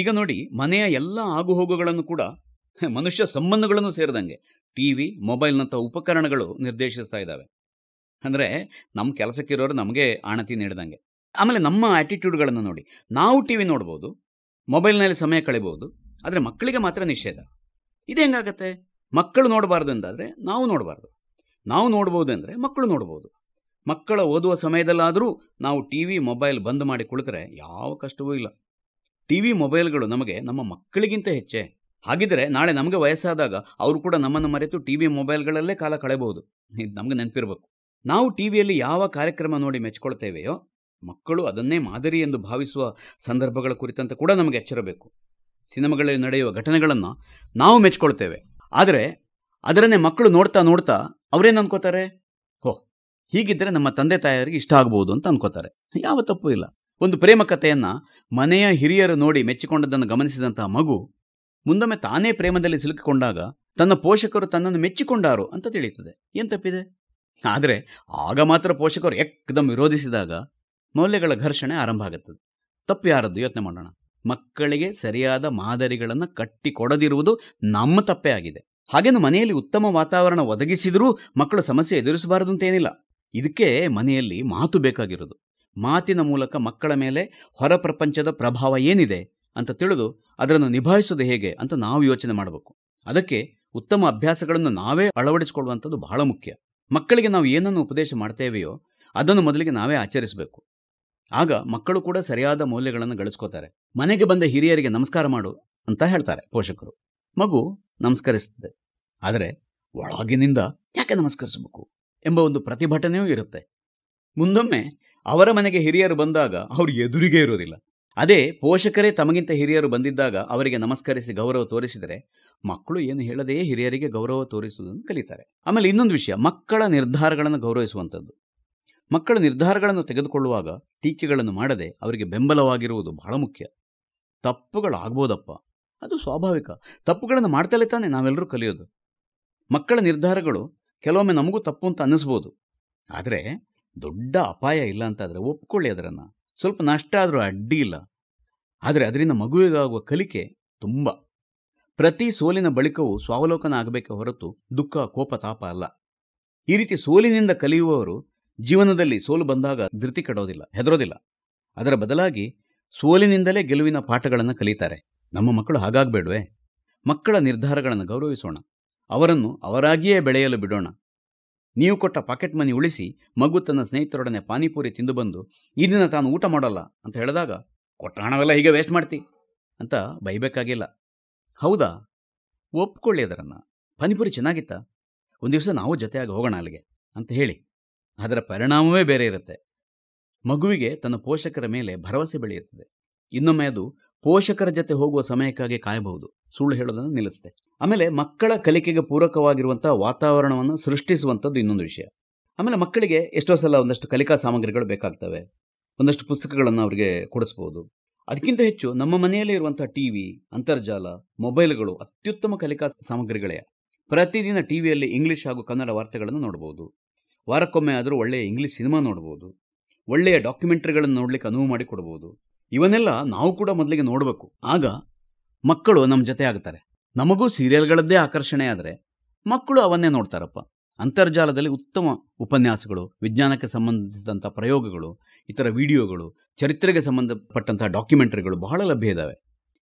ಈಗ ನೋಡಿ ಮನೆಯ ಎಲ್ಲ ಆಗುಹೋಗುಗಳನ್ನು ಕೂಡ ಮನುಷ್ಯ ಸಂಬಂಧಗಳನ್ನು ಸೇರಿದಂಗೆ ಟಿ ವಿ ಮೊಬೈಲ್ನಂಥ ಉಪಕರಣಗಳು ನಿರ್ದೇಶಿಸ್ತಾ ಇದ್ದಾವೆ ಅಂದರೆ ನಮ್ಮ ಕೆಲಸಕ್ಕಿರೋರು ನಮಗೆ ಆಣತಿ ನೀಡಿದಂಗೆ ಆಮೇಲೆ ನಮ್ಮ ಆ್ಯಟಿಟ್ಯೂಡ್ಗಳನ್ನು ನೋಡಿ ನಾವು ಟಿ ವಿ ನೋಡ್ಬೋದು ಮೊಬೈಲ್ನಲ್ಲಿ ಸಮಯ ಕಳಿಬೋದು ಆದರೆ ಮಕ್ಕಳಿಗೆ ಮಾತ್ರ ನಿಷೇಧ ಇದು ಹೆಂಗಾಗತ್ತೆ ಮಕ್ಕಳು ನೋಡಬಾರ್ದು ಅಂತಾದರೆ ನಾವು ನೋಡಬಾರ್ದು ನಾವು ನೋಡ್ಬೋದು ಅಂದರೆ ಮಕ್ಕಳು ನೋಡ್ಬೋದು ಮಕ್ಕಳ ಓದುವ ಸಮಯದಲ್ಲಾದರೂ ನಾವು ಟಿ ವಿ ಮೊಬೈಲ್ ಬಂದ್ ಮಾಡಿ ಕುಳಿತರೆ ಯಾವ ಕಷ್ಟವೂ ಇಲ್ಲ ಟಿ ವಿ ಮೊಬೈಲ್ಗಳು ನಮಗೆ ನಮ್ಮ ಮಕ್ಕಳಿಗಿಂತ ಹೆಚ್ಚೇ ಹಾಗಿದ್ರೆ ನಾಳೆ ನಮಗೆ ವಯಸ್ಸಾದಾಗ ಅವರು ಕೂಡ ನಮ್ಮನ್ನು ಮರೆತು ಟಿ ವಿ ಮೊಬೈಲ್ಗಳಲ್ಲೇ ಕಾಲ ಕಳೆಯಬಹುದು ಇದು ನಮಗೆ ನೆನಪಿರಬೇಕು ನಾವು ಟಿ ವಿಯಲ್ಲಿ ಯಾವ ಕಾರ್ಯಕ್ರಮ ನೋಡಿ ಮೆಚ್ಕೊಳ್ತೇವೆಯೋ ಮಕ್ಕಳು ಅದನ್ನೇ ಮಾದರಿ ಎಂದು ಭಾವಿಸುವ ಸಂದರ್ಭಗಳ ಕುರಿತಂತೆ ಕೂಡ ನಮಗೆ ಎಚ್ಚರಬೇಕು ಸಿನಿಮಾಗಳಲ್ಲಿ ನಡೆಯುವ ಘಟನೆಗಳನ್ನು ನಾವು ಮೆಚ್ಕೊಳ್ತೇವೆ ಆದರೆ ಅದರನ್ನೇ ಮಕ್ಕಳು ನೋಡ್ತಾ ನೋಡ್ತಾ ಅವರೇನು ಅನ್ಕೋತಾರೆ ಹೋ ಹೀಗಿದ್ದರೆ ನಮ್ಮ ತಂದೆ ತಾಯಿಯರಿಗೆ ಇಷ್ಟ ಆಗ್ಬೋದು ಅಂತ ಅನ್ಕೋತಾರೆ ಯಾವ ತಪ್ಪು ಇಲ್ಲ ಒಂದು ಪ್ರೇಮ ಕಥೆಯನ್ನು ಮನೆಯ ಹಿರಿಯರು ನೋಡಿ ಮೆಚ್ಚಿಕೊಂಡದ್ದನ್ನು ಗಮನಿಸಿದಂತಹ ಮಗು ಮುಂದೊಮ್ಮೆ ತಾನೇ ಪ್ರೇಮದಲ್ಲಿ ಸಿಲುಕಿಕೊಂಡಾಗ ತನ್ನ ಪೋಷಕರು ತನ್ನನ್ನು ಮೆಚ್ಚಿಕೊಂಡಾರು ಅಂತ ತಿಳಿಯುತ್ತದೆ ಏನ್ ತಪ್ಪಿದೆ ಆದರೆ ಆಗ ಮಾತ್ರ ಪೋಷಕರು ಎಕ್ದಮ್ ವಿರೋಧಿಸಿದಾಗ ಮೌಲ್ಯಗಳ ಘರ್ಷಣೆ ಆರಂಭ ಆಗುತ್ತದೆ ತಪ್ಪು ಯಾರದ್ದು ಯೋಚನೆ ಮಾಡೋಣ ಮಕ್ಕಳಿಗೆ ಸರಿಯಾದ ಮಾದರಿಗಳನ್ನು ಕಟ್ಟಿಕೊಡದಿರುವುದು ನಮ್ಮ ತಪ್ಪೇ ಆಗಿದೆ ಹಾಗೇನು ಮನೆಯಲ್ಲಿ ಉತ್ತಮ ವಾತಾವರಣ ಒದಗಿಸಿದರೂ ಮಕ್ಕಳು ಸಮಸ್ಯೆ ಎದುರಿಸಬಾರದು ಅಂತೇನಿಲ್ಲ ಇದಕ್ಕೆ ಮನೆಯಲ್ಲಿ ಮಾತು ಬೇಕಾಗಿರೋದು ಮಾತಿನ ಮೂಲಕ ಮಕ್ಕಳ ಮೇಲೆ ಹೊರ ಪ್ರಪಂಚದ ಪ್ರಭಾವ ಏನಿದೆ ಅಂತ ತಿಳಿದು ಅದರನ್ನು ನಿಭಾಯಿಸೋದು ಹೇಗೆ ಅಂತ ನಾವು ಯೋಚನೆ ಮಾಡಬೇಕು ಅದಕ್ಕೆ ಉತ್ತಮ ಅಭ್ಯಾಸಗಳನ್ನು ನಾವೇ ಅಳವಡಿಸಿಕೊಳ್ಳುವಂಥದ್ದು ಬಹಳ ಮುಖ್ಯ ಮಕ್ಕಳಿಗೆ ನಾವು ಏನನ್ನು ಉಪದೇಶ ಮಾಡ್ತೇವೆಯೋ ಅದನ್ನು ಮೊದಲಿಗೆ ನಾವೇ ಆಚರಿಸಬೇಕು ಆಗ ಮಕ್ಕಳು ಕೂಡ ಸರಿಯಾದ ಮೌಲ್ಯಗಳನ್ನು ಗಳಿಸ್ಕೋತಾರೆ ಮನೆಗೆ ಬಂದ ಹಿರಿಯರಿಗೆ ನಮಸ್ಕಾರ ಮಾಡು ಅಂತ ಹೇಳ್ತಾರೆ ಪೋಷಕರು ಮಗು ನಮಸ್ಕರಿಸ್ತದೆ ಆದರೆ ಒಳಗಿನಿಂದ ಯಾಕೆ ನಮಸ್ಕರಿಸಬೇಕು ಎಂಬ ಒಂದು ಪ್ರತಿಭಟನೆಯೂ ಇರುತ್ತೆ ಮುಂದೊಮ್ಮೆ ಅವರ ಮನೆಗೆ ಹಿರಿಯರು ಬಂದಾಗ ಅವರು ಎದುರಿಗೆ ಇರೋದಿಲ್ಲ ಅದೇ ಪೋಷಕರೇ ತಮಗಿಂತ ಹಿರಿಯರು ಬಂದಿದ್ದಾಗ ಅವರಿಗೆ ನಮಸ್ಕರಿಸಿ ಗೌರವ ತೋರಿಸಿದರೆ ಮಕ್ಕಳು ಏನು ಹೇಳದೆಯೇ ಹಿರಿಯರಿಗೆ ಗೌರವ ತೋರಿಸುವುದನ್ನು ಕಲಿತಾರೆ ಆಮೇಲೆ ಇನ್ನೊಂದು ವಿಷಯ ಮಕ್ಕಳ ನಿರ್ಧಾರಗಳನ್ನು ಗೌರವಿಸುವಂಥದ್ದು ಮಕ್ಕಳ ನಿರ್ಧಾರಗಳನ್ನು ತೆಗೆದುಕೊಳ್ಳುವಾಗ ಟೀಕೆಗಳನ್ನು ಮಾಡದೆ ಅವರಿಗೆ ಬೆಂಬಲವಾಗಿರುವುದು ಬಹಳ ಮುಖ್ಯ ತಪ್ಪುಗಳಾಗ್ಬೋದಪ್ಪ ಅದು ಸ್ವಾಭಾವಿಕ ತಪ್ಪುಗಳನ್ನು ಮಾಡ್ತಲೇ ತಾನೆ ನಾವೆಲ್ಲರೂ ಕಲಿಯೋದು ಮಕ್ಕಳ ನಿರ್ಧಾರಗಳು ಕೆಲವೊಮ್ಮೆ ನಮಗೂ ತಪ್ಪು ಅಂತ ಅನ್ನಿಸ್ಬೋದು ಆದರೆ ದೊಡ್ಡ ಅಪಾಯ ಇಲ್ಲ ಅಂತಾದರೆ ಒಪ್ಕೊಳ್ಳಿ ಅದರನ್ನು ಸ್ವಲ್ಪ ನಷ್ಟ ಆದರೂ ಅಡ್ಡಿಯಿಲ್ಲ ಇಲ್ಲ ಆದರೆ ಅದರಿಂದ ಮಗುವಿಗಾಗುವ ಕಲಿಕೆ ತುಂಬ ಪ್ರತಿ ಸೋಲಿನ ಬಳಿಕವೂ ಸ್ವಾವಲೋಕನ ಆಗಬೇಕೆ ಹೊರತು ದುಃಖ ಕೋಪ ತಾಪ ಅಲ್ಲ ಈ ರೀತಿ ಸೋಲಿನಿಂದ ಕಲಿಯುವವರು ಜೀವನದಲ್ಲಿ ಸೋಲು ಬಂದಾಗ ಧೃತಿ ಕಡೋದಿಲ್ಲ ಹೆದರೋದಿಲ್ಲ ಅದರ ಬದಲಾಗಿ ಸೋಲಿನಿಂದಲೇ ಗೆಲುವಿನ ಪಾಠಗಳನ್ನು ಕಲಿತಾರೆ ನಮ್ಮ ಮಕ್ಕಳು ಹಾಗಾಗಬೇಡವೆ ಮಕ್ಕಳ ನಿರ್ಧಾರಗಳನ್ನು ಗೌರವಿಸೋಣ ಅವರನ್ನು ಅವರಾಗಿಯೇ ಬೆಳೆಯಲು ಬಿಡೋಣ ನೀವು ಕೊಟ್ಟ ಪಾಕೆಟ್ ಮನಿ ಉಳಿಸಿ ಮಗು ತನ್ನ ಸ್ನೇಹಿತರೊಡನೆ ಪಾನಿಪುರಿ ತಿಂದು ಬಂದು ಈ ದಿನ ತಾನು ಊಟ ಮಾಡಲ್ಲ ಅಂತ ಹೇಳಿದಾಗ ಕೊಟ್ಟ ಹಣವೆಲ್ಲ ಹೀಗೆ ವೇಸ್ಟ್ ಮಾಡ್ತಿ ಅಂತ ಬೈಬೇಕಾಗಿಲ್ಲ ಹೌದಾ ಒಪ್ಕೊಳ್ಳಿ ಅದರನ್ನು ಪಾನಿಪುರಿ ಚೆನ್ನಾಗಿತ್ತ ಒಂದು ದಿವಸ ನಾವು ಜೊತೆಯಾಗಿ ಹೋಗೋಣ ಅಲ್ಲಿಗೆ ಅಂತ ಹೇಳಿ ಅದರ ಪರಿಣಾಮವೇ ಬೇರೆ ಇರುತ್ತೆ ಮಗುವಿಗೆ ತನ್ನ ಪೋಷಕರ ಮೇಲೆ ಭರವಸೆ ಬೆಳೆಯುತ್ತದೆ ಇನ್ನೊಮ್ಮೆ ಅದು ಪೋಷಕರ ಜೊತೆ ಹೋಗುವ ಸಮಯಕ್ಕಾಗಿ ಕಾಯಬಹುದು ಸುಳ್ಳು ಹೇಳೋದನ್ನು ನಿಲ್ಲಿಸುತ್ತೆ ಆಮೇಲೆ ಮಕ್ಕಳ ಕಲಿಕೆಗೆ ಪೂರಕವಾಗಿರುವಂತಹ ವಾತಾವರಣವನ್ನು ಸೃಷ್ಟಿಸುವಂಥದ್ದು ಇನ್ನೊಂದು ವಿಷಯ ಆಮೇಲೆ ಮಕ್ಕಳಿಗೆ ಎಷ್ಟೋ ಸಲ ಒಂದಷ್ಟು ಕಲಿಕಾ ಸಾಮಗ್ರಿಗಳು ಬೇಕಾಗ್ತವೆ ಒಂದಷ್ಟು ಪುಸ್ತಕಗಳನ್ನು ಅವರಿಗೆ ಕೊಡಿಸ್ಬೋದು ಅದಕ್ಕಿಂತ ಹೆಚ್ಚು ನಮ್ಮ ಮನೆಯಲ್ಲೇ ಇರುವಂತಹ ಟಿ ವಿ ಅಂತರ್ಜಾಲ ಮೊಬೈಲ್ಗಳು ಅತ್ಯುತ್ತಮ ಕಲಿಕಾ ಸಾಮಗ್ರಿಗಳೇ ಪ್ರತಿದಿನ ಟಿವಿಯಲ್ಲಿ ಇಂಗ್ಲಿಷ್ ಹಾಗೂ ಕನ್ನಡ ವಾರ್ತೆಗಳನ್ನು ನೋಡಬಹುದು ವಾರಕ್ಕೊಮ್ಮೆ ಆದರೂ ಒಳ್ಳೆಯ ಇಂಗ್ಲಿಷ್ ಸಿನಿಮಾ ನೋಡಬಹುದು ಒಳ್ಳೆಯ ಡಾಕ್ಯುಮೆಂಟ್ರಿಗಳನ್ನು ನೋಡಲಿಕ್ಕೆ ಅನುವು ಮಾಡಿಕೊಡ್ಬೋದು ಇವನ್ನೆಲ್ಲ ನಾವು ಕೂಡ ಮೊದಲಿಗೆ ನೋಡಬೇಕು ಆಗ ಮಕ್ಕಳು ನಮ್ಮ ಜೊತೆ ಆಗ್ತಾರೆ ನಮಗೂ ಸೀರಿಯಲ್ಗಳದ್ದೇ ಆಕರ್ಷಣೆ ಆದರೆ ಮಕ್ಕಳು ಅವನ್ನೇ ನೋಡ್ತಾರಪ್ಪ ಅಂತರ್ಜಾಲದಲ್ಲಿ ಉತ್ತಮ ಉಪನ್ಯಾಸಗಳು ವಿಜ್ಞಾನಕ್ಕೆ ಸಂಬಂಧಿಸಿದಂಥ ಪ್ರಯೋಗಗಳು ಇತರ ವಿಡಿಯೋಗಳು ಚರಿತ್ರೆಗೆ ಸಂಬಂಧಪಟ್ಟಂಥ ಡಾಕ್ಯುಮೆಂಟರಿಗಳು ಬಹಳ ಲಭ್ಯ ಇದ್ದಾವೆ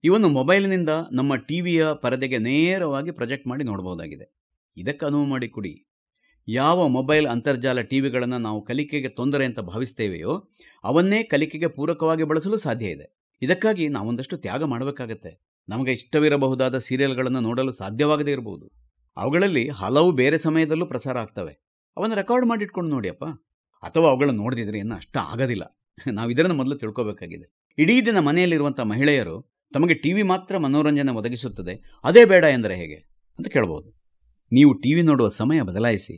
ಇವನ್ನು ಮೊಬೈಲ್ನಿಂದ ನಮ್ಮ ಟಿವಿಯ ಪರದೆಗೆ ನೇರವಾಗಿ ಪ್ರೊಜೆಕ್ಟ್ ಮಾಡಿ ನೋಡ್ಬೋದಾಗಿದೆ ಇದಕ್ಕೆ ಅನುವು ಕೊಡಿ ಯಾವ ಮೊಬೈಲ್ ಅಂತರ್ಜಾಲ ಟಿವಿಗಳನ್ನು ನಾವು ಕಲಿಕೆಗೆ ತೊಂದರೆ ಅಂತ ಭಾವಿಸ್ತೇವೆಯೋ ಅವನ್ನೇ ಕಲಿಕೆಗೆ ಪೂರಕವಾಗಿ ಬಳಸಲು ಸಾಧ್ಯ ಇದೆ ಇದಕ್ಕಾಗಿ ನಾವೊಂದಷ್ಟು ತ್ಯಾಗ ಮಾಡಬೇಕಾಗತ್ತೆ ನಮಗೆ ಇಷ್ಟವಿರಬಹುದಾದ ಸೀರಿಯಲ್ಗಳನ್ನು ನೋಡಲು ಸಾಧ್ಯವಾಗದೇ ಇರಬಹುದು ಅವುಗಳಲ್ಲಿ ಹಲವು ಬೇರೆ ಸಮಯದಲ್ಲೂ ಪ್ರಸಾರ ಆಗ್ತವೆ ಅವನ್ನು ರೆಕಾರ್ಡ್ ಮಾಡಿಟ್ಕೊಂಡು ನೋಡಿಯಪ್ಪ ಅಥವಾ ಅವುಗಳನ್ನು ನೋಡಿದ್ರೆ ಏನು ಅಷ್ಟ ಆಗೋದಿಲ್ಲ ನಾವು ಇದರನ್ನು ಮೊದಲು ತಿಳ್ಕೋಬೇಕಾಗಿದೆ ಇಡೀ ದಿನ ಮನೆಯಲ್ಲಿರುವಂಥ ಮಹಿಳೆಯರು ತಮಗೆ ಟಿ ವಿ ಮಾತ್ರ ಮನೋರಂಜನೆ ಒದಗಿಸುತ್ತದೆ ಅದೇ ಬೇಡ ಎಂದರೆ ಹೇಗೆ ಅಂತ ಕೇಳ್ಬೋದು ನೀವು ಟಿ ವಿ ನೋಡುವ ಸಮಯ ಬದಲಾಯಿಸಿ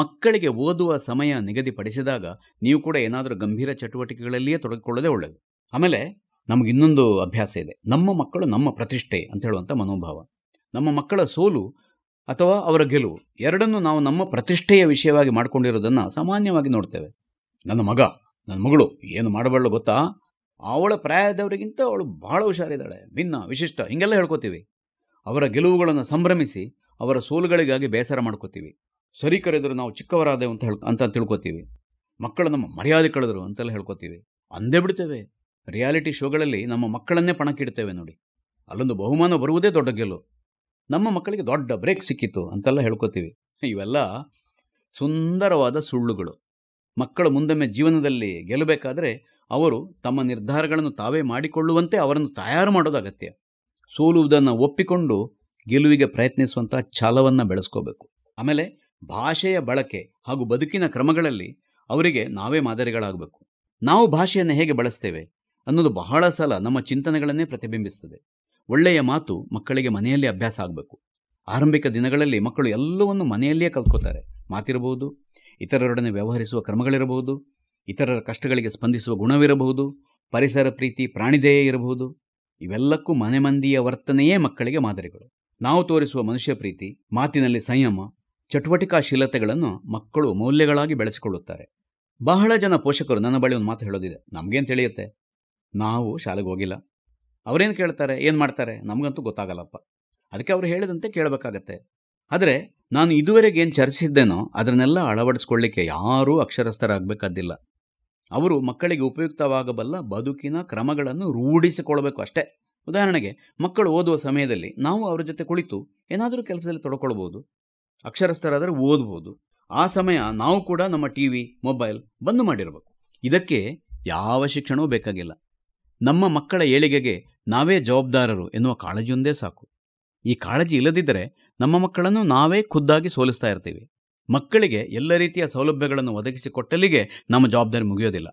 ಮಕ್ಕಳಿಗೆ ಓದುವ ಸಮಯ ನಿಗದಿಪಡಿಸಿದಾಗ ನೀವು ಕೂಡ ಏನಾದರೂ ಗಂಭೀರ ಚಟುವಟಿಕೆಗಳಲ್ಲಿಯೇ ತೊಡಗಿಕೊಳ್ಳೋದೇ ಒಳ್ಳೆಯದು ಆಮೇಲೆ ನಮಗೆ ಇನ್ನೊಂದು ಅಭ್ಯಾಸ ಇದೆ ನಮ್ಮ ಮಕ್ಕಳು ನಮ್ಮ ಪ್ರತಿಷ್ಠೆ ಅಂತ ಹೇಳುವಂಥ ಮನೋಭಾವ ನಮ್ಮ ಮಕ್ಕಳ ಸೋಲು ಅಥವಾ ಅವರ ಗೆಲುವು ಎರಡನ್ನು ನಾವು ನಮ್ಮ ಪ್ರತಿಷ್ಠೆಯ ವಿಷಯವಾಗಿ ಮಾಡಿಕೊಂಡಿರೋದನ್ನು ಸಾಮಾನ್ಯವಾಗಿ ನೋಡ್ತೇವೆ ನನ್ನ ಮಗ ನನ್ನ ಮಗಳು ಏನು ಮಾಡಬಾರ್ದು ಗೊತ್ತಾ ಅವಳ ಪ್ರಾಯದವರಿಗಿಂತ ಅವಳು ಭಾಳ ಹುಷಾರಿದ್ದಾಳೆ ಭಿನ್ನ ವಿಶಿಷ್ಟ ಹಿಂಗೆಲ್ಲ ಹೇಳ್ಕೊತೀವಿ ಅವರ ಗೆಲುವುಗಳನ್ನು ಸಂಭ್ರಮಿಸಿ ಅವರ ಸೋಲುಗಳಿಗಾಗಿ ಬೇಸರ ಮಾಡ್ಕೋತೀವಿ ಸರಿ ಕರೆದರು ನಾವು ಚಿಕ್ಕವರಾದೆವು ಅಂತ ಹೇಳಿ ಅಂತ ತಿಳ್ಕೊತೀವಿ ಮಕ್ಕಳು ನಮ್ಮ ಮರ್ಯಾದೆ ಕಳೆದರು ಅಂತೆಲ್ಲ ಹೇಳ್ಕೊತೀವಿ ಅಂದೇ ಬಿಡ್ತೇವೆ ರಿಯಾಲಿಟಿ ಶೋಗಳಲ್ಲಿ ನಮ್ಮ ಮಕ್ಕಳನ್ನೇ ಪಣಕ್ಕಿಡ್ತೇವೆ ನೋಡಿ ಅಲ್ಲೊಂದು ಬಹುಮಾನ ಬರುವುದೇ ದೊಡ್ಡ ಗೆಲುವು ನಮ್ಮ ಮಕ್ಕಳಿಗೆ ದೊಡ್ಡ ಬ್ರೇಕ್ ಸಿಕ್ಕಿತ್ತು ಅಂತೆಲ್ಲ ಹೇಳ್ಕೊತೀವಿ ಇವೆಲ್ಲ ಸುಂದರವಾದ ಸುಳ್ಳುಗಳು ಮಕ್ಕಳು ಮುಂದೊಮ್ಮೆ ಜೀವನದಲ್ಲಿ ಗೆಲ್ಲಬೇಕಾದ್ರೆ ಅವರು ತಮ್ಮ ನಿರ್ಧಾರಗಳನ್ನು ತಾವೇ ಮಾಡಿಕೊಳ್ಳುವಂತೆ ಅವರನ್ನು ತಯಾರು ಮಾಡೋದು ಅಗತ್ಯ ಸೋಲುವುದನ್ನು ಒಪ್ಪಿಕೊಂಡು ಗೆಲುವಿಗೆ ಪ್ರಯತ್ನಿಸುವಂಥ ಛಲವನ್ನು ಬೆಳೆಸ್ಕೋಬೇಕು ಆಮೇಲೆ ಭಾಷೆಯ ಬಳಕೆ ಹಾಗೂ ಬದುಕಿನ ಕ್ರಮಗಳಲ್ಲಿ ಅವರಿಗೆ ನಾವೇ ಮಾದರಿಗಳಾಗಬೇಕು ನಾವು ಭಾಷೆಯನ್ನು ಹೇಗೆ ಬಳಸ್ತೇವೆ ಅನ್ನೋದು ಬಹಳ ಸಲ ನಮ್ಮ ಚಿಂತನೆಗಳನ್ನೇ ಪ್ರತಿಬಿಂಬಿಸ್ತದೆ ಒಳ್ಳೆಯ ಮಾತು ಮಕ್ಕಳಿಗೆ ಮನೆಯಲ್ಲಿ ಅಭ್ಯಾಸ ಆಗಬೇಕು ಆರಂಭಿಕ ದಿನಗಳಲ್ಲಿ ಮಕ್ಕಳು ಎಲ್ಲವನ್ನು ಮನೆಯಲ್ಲಿಯೇ ಕಲ್ತ್ಕೋತಾರೆ ಮಾತಿರಬಹುದು ಇತರರೊಡನೆ ವ್ಯವಹರಿಸುವ ಕ್ರಮಗಳಿರಬಹುದು ಇತರರ ಕಷ್ಟಗಳಿಗೆ ಸ್ಪಂದಿಸುವ ಗುಣವಿರಬಹುದು ಪರಿಸರ ಪ್ರೀತಿ ಪ್ರಾಣಿದೇಯ ಇರಬಹುದು ಇವೆಲ್ಲಕ್ಕೂ ಮನೆ ಮಂದಿಯ ವರ್ತನೆಯೇ ಮಕ್ಕಳಿಗೆ ಮಾದರಿಗಳು ನಾವು ತೋರಿಸುವ ಮನುಷ್ಯ ಪ್ರೀತಿ ಮಾತಿನಲ್ಲಿ ಸಂಯಮ ಚಟುವಟಿಕಾ ಶೀಲತೆಗಳನ್ನು ಮಕ್ಕಳು ಮೌಲ್ಯಗಳಾಗಿ ಬೆಳೆಸಿಕೊಳ್ಳುತ್ತಾರೆ ಬಹಳ ಜನ ಪೋಷಕರು ನನ್ನ ಬಳಿ ಒಂದು ಮಾತು ಹೇಳೋದಿದೆ ನಮಗೇನು ತಿಳಿಯುತ್ತೆ ನಾವು ಶಾಲೆಗೆ ಹೋಗಿಲ್ಲ ಅವರೇನು ಕೇಳ್ತಾರೆ ಏನು ಮಾಡ್ತಾರೆ ನಮಗಂತೂ ಗೊತ್ತಾಗಲ್ಲಪ್ಪ ಅದಕ್ಕೆ ಅವರು ಹೇಳಿದಂತೆ ಕೇಳಬೇಕಾಗತ್ತೆ ಆದರೆ ನಾನು ಇದುವರೆಗೆ ಏನು ಚರ್ಚಿಸಿದ್ದೇನೋ ಅದನ್ನೆಲ್ಲ ಅಳವಡಿಸ್ಕೊಳ್ಳಿಕ್ಕೆ ಯಾರೂ ಅಕ್ಷರಸ್ಥರಾಗಬೇಕಾದಿಲ್ಲ ಅವರು ಮಕ್ಕಳಿಗೆ ಉಪಯುಕ್ತವಾಗಬಲ್ಲ ಬದುಕಿನ ಕ್ರಮಗಳನ್ನು ರೂಢಿಸಿಕೊಳ್ಬೇಕು ಅಷ್ಟೇ ಉದಾಹರಣೆಗೆ ಮಕ್ಕಳು ಓದುವ ಸಮಯದಲ್ಲಿ ನಾವು ಅವರ ಜೊತೆ ಕುಳಿತು ಏನಾದರೂ ಕೆಲಸದಲ್ಲಿ ತೊಡಕೊಳ್ಬೋದು ಅಕ್ಷರಸ್ಥರಾದರೆ ಓದ್ಬೋದು ಆ ಸಮಯ ನಾವು ಕೂಡ ನಮ್ಮ ಟಿ ವಿ ಮೊಬೈಲ್ ಬಂದು ಮಾಡಿರಬೇಕು ಇದಕ್ಕೆ ಯಾವ ಶಿಕ್ಷಣವೂ ಬೇಕಾಗಿಲ್ಲ ನಮ್ಮ ಮಕ್ಕಳ ಏಳಿಗೆಗೆ ನಾವೇ ಜವಾಬ್ದಾರರು ಎನ್ನುವ ಕಾಳಜಿಯೊಂದೇ ಸಾಕು ಈ ಕಾಳಜಿ ಇಲ್ಲದಿದ್ದರೆ ನಮ್ಮ ಮಕ್ಕಳನ್ನು ನಾವೇ ಖುದ್ದಾಗಿ ಸೋಲಿಸ್ತಾ ಇರ್ತೀವಿ ಮಕ್ಕಳಿಗೆ ಎಲ್ಲ ರೀತಿಯ ಸೌಲಭ್ಯಗಳನ್ನು ಒದಗಿಸಿಕೊಟ್ಟಲ್ಲಿಗೆ ನಮ್ಮ ಜವಾಬ್ದಾರಿ ಮುಗಿಯೋದಿಲ್ಲ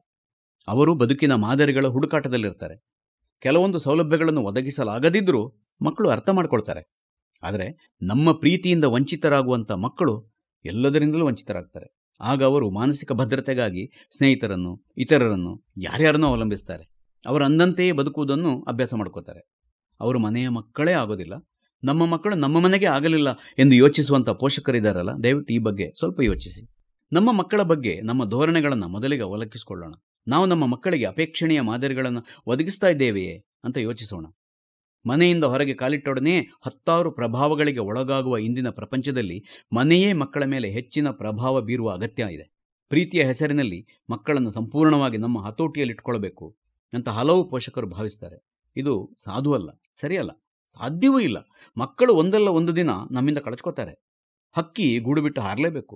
ಅವರು ಬದುಕಿನ ಮಾದರಿಗಳ ಹುಡುಕಾಟದಲ್ಲಿರ್ತಾರೆ ಕೆಲವೊಂದು ಸೌಲಭ್ಯಗಳನ್ನು ಒದಗಿಸಲಾಗದಿದ್ದರೂ ಮಕ್ಕಳು ಅರ್ಥ ಮಾಡ್ಕೊಳ್ತಾರೆ ಆದರೆ ನಮ್ಮ ಪ್ರೀತಿಯಿಂದ ವಂಚಿತರಾಗುವಂಥ ಮಕ್ಕಳು ಎಲ್ಲದರಿಂದಲೂ ವಂಚಿತರಾಗ್ತಾರೆ ಆಗ ಅವರು ಮಾನಸಿಕ ಭದ್ರತೆಗಾಗಿ ಸ್ನೇಹಿತರನ್ನು ಇತರರನ್ನು ಯಾರ್ಯಾರನ್ನೂ ಅವಲಂಬಿಸ್ತಾರೆ ಅವರ ಅಂದಂತೆಯೇ ಬದುಕುವುದನ್ನು ಅಭ್ಯಾಸ ಮಾಡ್ಕೋತಾರೆ ಅವರು ಮನೆಯ ಮಕ್ಕಳೇ ಆಗೋದಿಲ್ಲ ನಮ್ಮ ಮಕ್ಕಳು ನಮ್ಮ ಮನೆಗೆ ಆಗಲಿಲ್ಲ ಎಂದು ಯೋಚಿಸುವಂಥ ಪೋಷಕರಿದ್ದಾರಲ್ಲ ದಯವಿಟ್ಟು ಈ ಬಗ್ಗೆ ಸ್ವಲ್ಪ ಯೋಚಿಸಿ ನಮ್ಮ ಮಕ್ಕಳ ಬಗ್ಗೆ ನಮ್ಮ ಧೋರಣೆಗಳನ್ನು ಮೊದಲಿಗೆ ಅವಲಕ್ಕಿಸಿಕೊಳ್ಳೋಣ ನಾವು ನಮ್ಮ ಮಕ್ಕಳಿಗೆ ಅಪೇಕ್ಷಣೀಯ ಮಾದರಿಗಳನ್ನು ಒದಗಿಸ್ತಾ ಇದ್ದೇವೆಯೇ ಅಂತ ಯೋಚಿಸೋಣ ಮನೆಯಿಂದ ಹೊರಗೆ ಕಾಲಿಟ್ಟೊಡನೆ ಹತ್ತಾರು ಪ್ರಭಾವಗಳಿಗೆ ಒಳಗಾಗುವ ಇಂದಿನ ಪ್ರಪಂಚದಲ್ಲಿ ಮನೆಯೇ ಮಕ್ಕಳ ಮೇಲೆ ಹೆಚ್ಚಿನ ಪ್ರಭಾವ ಬೀರುವ ಅಗತ್ಯ ಇದೆ ಪ್ರೀತಿಯ ಹೆಸರಿನಲ್ಲಿ ಮಕ್ಕಳನ್ನು ಸಂಪೂರ್ಣವಾಗಿ ನಮ್ಮ ಹತೋಟಿಯಲ್ಲಿಟ್ಕೊಳ್ಬೇಕು ಅಂತ ಹಲವು ಪೋಷಕರು ಭಾವಿಸ್ತಾರೆ ಇದು ಸಾಧುವಲ್ಲ ಸರಿಯಲ್ಲ ಸಾಧ್ಯವೂ ಇಲ್ಲ ಮಕ್ಕಳು ಒಂದಲ್ಲ ಒಂದು ದಿನ ನಮ್ಮಿಂದ ಕಳಚ್ಕೋತಾರೆ ಹಕ್ಕಿ ಗೂಡು ಬಿಟ್ಟು ಹಾರಲೇಬೇಕು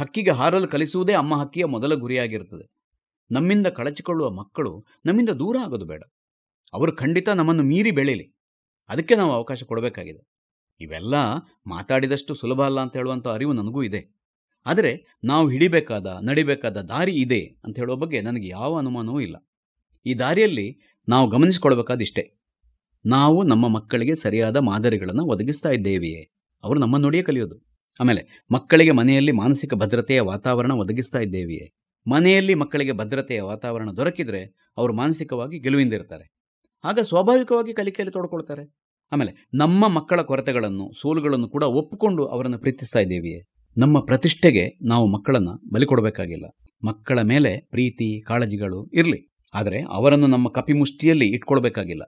ಹಕ್ಕಿಗೆ ಹಾರಲು ಕಲಿಸುವುದೇ ಅಮ್ಮ ಹಕ್ಕಿಯ ಮೊದಲ ಗುರಿಯಾಗಿರುತ್ತದೆ ನಮ್ಮಿಂದ ಕಳಚಿಕೊಳ್ಳುವ ಮಕ್ಕಳು ನಮ್ಮಿಂದ ದೂರ ಆಗೋದು ಬೇಡ ಅವರು ಖಂಡಿತ ನಮ್ಮನ್ನು ಮೀರಿ ಬೆಳೆಯಲಿ ಅದಕ್ಕೆ ನಾವು ಅವಕಾಶ ಕೊಡಬೇಕಾಗಿದೆ ಇವೆಲ್ಲ ಮಾತಾಡಿದಷ್ಟು ಸುಲಭ ಅಲ್ಲ ಅಂತ ಹೇಳುವಂಥ ಅರಿವು ನನಗೂ ಇದೆ ಆದರೆ ನಾವು ಹಿಡಿಬೇಕಾದ ನಡಿಬೇಕಾದ ದಾರಿ ಇದೆ ಅಂತ ಹೇಳೋ ಬಗ್ಗೆ ನನಗೆ ಯಾವ ಅನುಮಾನವೂ ಇಲ್ಲ ಈ ದಾರಿಯಲ್ಲಿ ನಾವು ಗಮನಿಸಿಕೊಳ್ಬೇಕಾದಿಷ್ಟೇ ನಾವು ನಮ್ಮ ಮಕ್ಕಳಿಗೆ ಸರಿಯಾದ ಮಾದರಿಗಳನ್ನು ಒದಗಿಸ್ತಾ ಇದ್ದೇವೆಯೇ ಅವರು ನಮ್ಮ ನೋಡಿಯೇ ಕಲಿಯೋದು ಆಮೇಲೆ ಮಕ್ಕಳಿಗೆ ಮನೆಯಲ್ಲಿ ಮಾನಸಿಕ ಭದ್ರತೆಯ ವಾತಾವರಣ ಒದಗಿಸ್ತಾ ಇದ್ದೇವೆಯೇ ಮನೆಯಲ್ಲಿ ಮಕ್ಕಳಿಗೆ ಭದ್ರತೆಯ ವಾತಾವರಣ ದೊರಕಿದರೆ ಅವರು ಮಾನಸಿಕವಾಗಿ ಗೆಲುವಿಂದಿರ್ತಾರೆ ಆಗ ಸ್ವಾಭಾವಿಕವಾಗಿ ಕಲಿಕೆಯಲ್ಲಿ ತೊಡ್ಕೊಳ್ತಾರೆ ಆಮೇಲೆ ನಮ್ಮ ಮಕ್ಕಳ ಕೊರತೆಗಳನ್ನು ಸೋಲುಗಳನ್ನು ಕೂಡ ಒಪ್ಪಿಕೊಂಡು ಅವರನ್ನು ಪ್ರೀತಿಸ್ತಾ ಇದ್ದೀವಿಯೇ ನಮ್ಮ ಪ್ರತಿಷ್ಠೆಗೆ ನಾವು ಮಕ್ಕಳನ್ನು ಕೊಡಬೇಕಾಗಿಲ್ಲ ಮಕ್ಕಳ ಮೇಲೆ ಪ್ರೀತಿ ಕಾಳಜಿಗಳು ಇರಲಿ ಆದರೆ ಅವರನ್ನು ನಮ್ಮ ಕಪಿಮುಷ್ಟಿಯಲ್ಲಿ ಇಟ್ಕೊಳ್ಬೇಕಾಗಿಲ್ಲ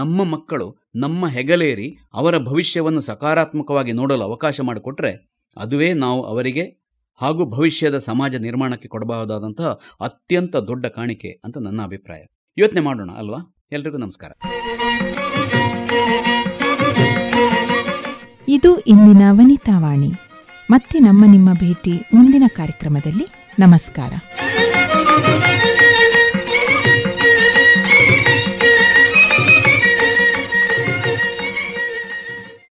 ನಮ್ಮ ಮಕ್ಕಳು ನಮ್ಮ ಹೆಗಲೇರಿ ಅವರ ಭವಿಷ್ಯವನ್ನು ಸಕಾರಾತ್ಮಕವಾಗಿ ನೋಡಲು ಅವಕಾಶ ಮಾಡಿಕೊಟ್ರೆ ಅದುವೇ ನಾವು ಅವರಿಗೆ ಹಾಗೂ ಭವಿಷ್ಯದ ಸಮಾಜ ನಿರ್ಮಾಣಕ್ಕೆ ಕೊಡಬಹುದಾದಂತಹ ಅತ್ಯಂತ ದೊಡ್ಡ ಕಾಣಿಕೆ ಅಂತ ನನ್ನ ಅಭಿಪ್ರಾಯ ಯೋಚನೆ ಮಾಡೋಣ ಅಲ್ವಾ ಎಲ್ರಿಗೂ ನಮಸ್ಕಾರ ಇದು ಇಂದಿನ ವನಿತಾ ವಾಣಿ ಮತ್ತೆ ನಮ್ಮ ನಿಮ್ಮ ಭೇಟಿ ಮುಂದಿನ ಕಾರ್ಯಕ್ರಮದಲ್ಲಿ ನಮಸ್ಕಾರ